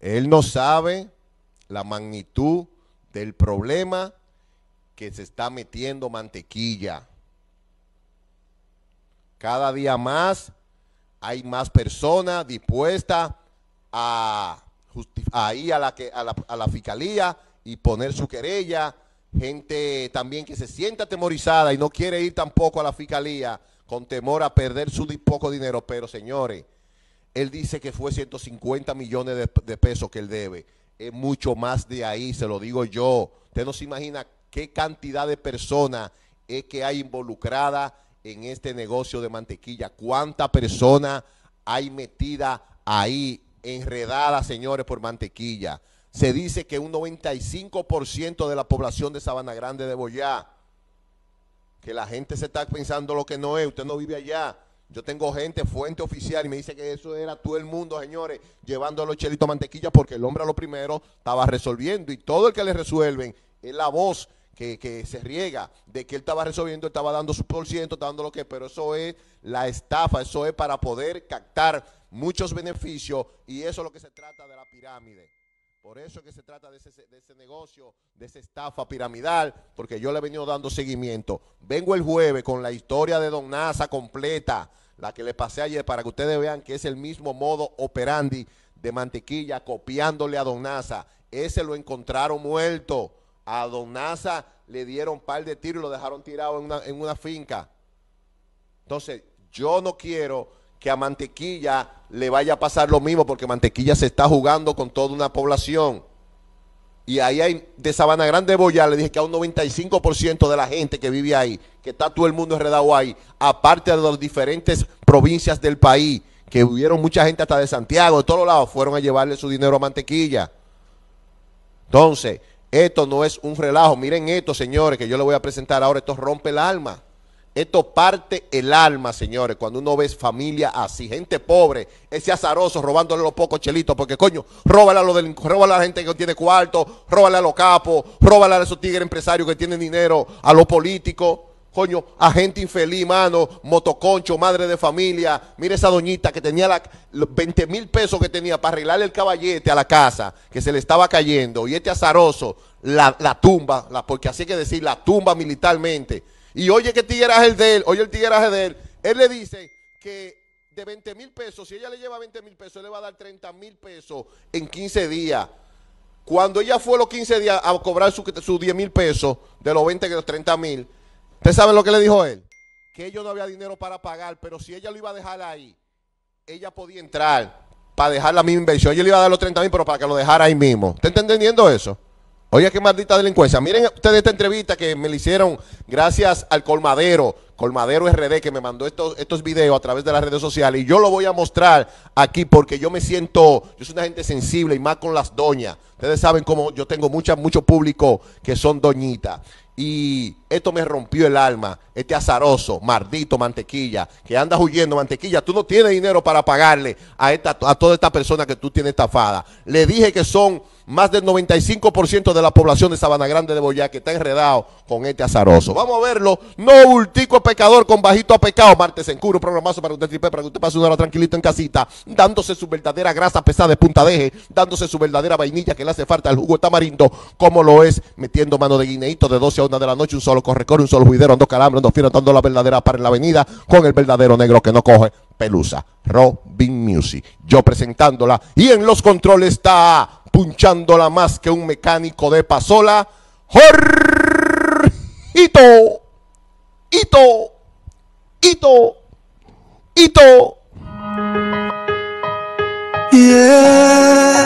Él no sabe la magnitud del problema que se está metiendo mantequilla. Cada día más hay más personas dispuestas a, ir a la, fiscalía y poner su querella. Gente también que se sienta atemorizada y no quiere ir tampoco a la fiscalía con temor a perder su poco dinero. Pero señores, él dice que fue 150 millones de, pesos que él debe. Es mucho más de ahí, se lo digo yo. Usted no se imagina qué cantidad de personas es que hay involucrada en este negocio de mantequilla. ¿Cuánta persona hay metida ahí, enredada, señores, por mantequilla? Se dice que un 95% de la población de Sabana Grande de Boyá, que la gente se está pensando lo que no es, usted no vive allá, yo tengo gente, fuente oficial, y me dice que eso era todo el mundo, señores, llevando los chelitos mantequilla porque el hombre a lo primero estaba resolviendo y todo el que le resuelven es la voz que, que, se riega de que él estaba resolviendo, estaba dando su por ciento, estaba dando lo que, pero eso es la estafa, eso es para poder captar muchos beneficios y eso es lo que se trata de la pirámide. Por eso que se trata de ese, negocio, de esa estafa piramidal, porque yo le he venido dando seguimiento. Vengo el jueves con la historia de Don NASA completa, la que le pasé ayer, para que ustedes vean que es el mismo modo operandi de mantequilla, copiándole a Don NASA. Ese lo encontraron muerto. A Don NASA le dieron par de tiros y lo dejaron tirado en una, en una finca. Entonces, yo no quiero que a Mantequilla le vaya a pasar lo mismo, porque Mantequilla se está jugando con toda una población. Y ahí hay, de Sabana Grande de le dije que a un 95% de la gente que vive ahí, que está todo el mundo enredado ahí, aparte de las diferentes provincias del país, que hubieron mucha gente hasta de Santiago, de todos lados, fueron a llevarle su dinero a Mantequilla. Entonces, esto no es un relajo. Miren esto, señores, que yo les voy a presentar ahora. Esto rompe el alma. Esto parte el alma, señores, cuando uno ve familia así, gente pobre, ese azaroso robándole los pocos chelitos, porque coño, róbala a, a la gente que no tiene cuarto, róbala a los capos, róbala a esos tigres empresarios que tienen dinero, a los políticos, coño, a gente infeliz, mano, motoconcho, madre de familia. mire esa doñita que tenía la, los 20 mil pesos que tenía para arreglarle el caballete a la casa, que se le estaba cayendo, y este azaroso la, tumba, la, porque así hay que decir, la tumba militarmente y oye que tigueraje es de él, oye el tigueraje de él, él le dice que de 20 mil pesos, si ella le lleva 20 mil pesos, él le va a dar 30 mil pesos en 15 días. Cuando ella fue los 15 días a cobrar sus 10 mil pesos, de los 20 que los 30 mil, usted sabe lo que le dijo él? Que ellos no había dinero para pagar, pero si ella lo iba a dejar ahí, ella podía entrar para dejar la misma inversión. Yo le iba a dar los 30 mil, pero para que lo dejara ahí mismo. ¿Está entendiendo eso? Oiga, qué maldita delincuencia. Miren ustedes esta entrevista que me la hicieron gracias al Colmadero, Colmadero RD, que me mandó estos, estos videos a través de las redes sociales. Y yo lo voy a mostrar aquí porque yo me siento, yo soy una gente sensible y más con las doñas. Ustedes saben cómo yo tengo mucha, mucho público que son doñitas. Y esto me rompió el alma, este azaroso, maldito mantequilla, que anda huyendo, mantequilla, tú no tienes dinero para pagarle a, esta, a toda esta persona que tú tienes estafada. Le dije que son más del 95% de la población de Sabana Grande de Boyá que está enredado con este azaroso. Vamos a verlo. No ultico pecador con bajito a pecado. Martes en Curo, programazo para que usted tripe, para que usted pase una hora tranquilito en casita, dándose su verdadera grasa pesada de punta deje, dándose su verdadera vainilla que le hace falta al jugo tamarindo, como lo es metiendo mano de guineito de 12 a 1 de la noche, un solo corre, un solo juidero, dos calambres, dos fieras, dando la verdadera para en la avenida con el verdadero negro que no coge pelusa. Robin Music. Yo presentándola y en los controles está punchándola más que un mecánico de pasola. ¡Hito! Hito, Hito, Hito. Yeah.